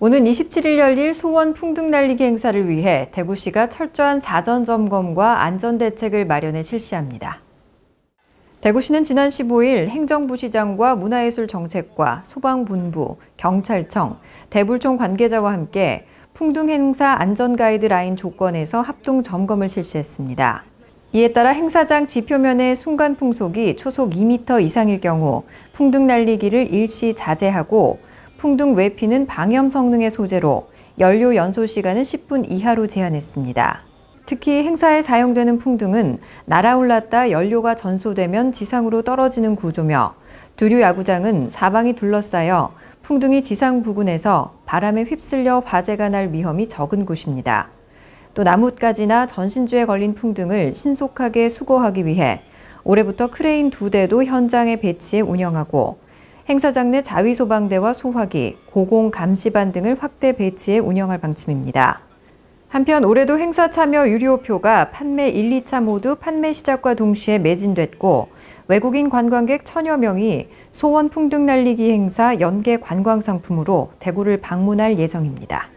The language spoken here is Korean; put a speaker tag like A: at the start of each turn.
A: 오는 27일 열릴 소원 풍등 날리기 행사를 위해 대구시가 철저한 사전 점검과 안전 대책을 마련해 실시합니다. 대구시는 지난 15일 행정부시장과 문화예술정책과 소방본부, 경찰청, 대불총 관계자와 함께 풍등 행사 안전 가이드라인 조건에서 합동 점검을 실시했습니다. 이에 따라 행사장 지표면의 순간 풍속이 초속 2m 이상일 경우 풍등 날리기를 일시 자제하고 풍등 외피는 방염 성능의 소재로 연료 연소 시간은 10분 이하로 제한했습니다. 특히 행사에 사용되는 풍등은 날아올랐다 연료가 전소되면 지상으로 떨어지는 구조며 두류 야구장은 사방이 둘러싸여 풍등이 지상 부근에서 바람에 휩쓸려 화재가 날 위험이 적은 곳입니다. 또 나뭇가지나 전신주에 걸린 풍등을 신속하게 수거하기 위해 올해부터 크레인 두 대도 현장에 배치해 운영하고 행사장 내 자위소방대와 소화기, 고공감시반 등을 확대 배치해 운영할 방침입니다. 한편 올해도 행사 참여 유료표가 판매 1, 2차 모두 판매 시작과 동시에 매진됐고 외국인 관광객 천여 명이 소원 풍등 날리기 행사 연계 관광 상품으로 대구를 방문할 예정입니다.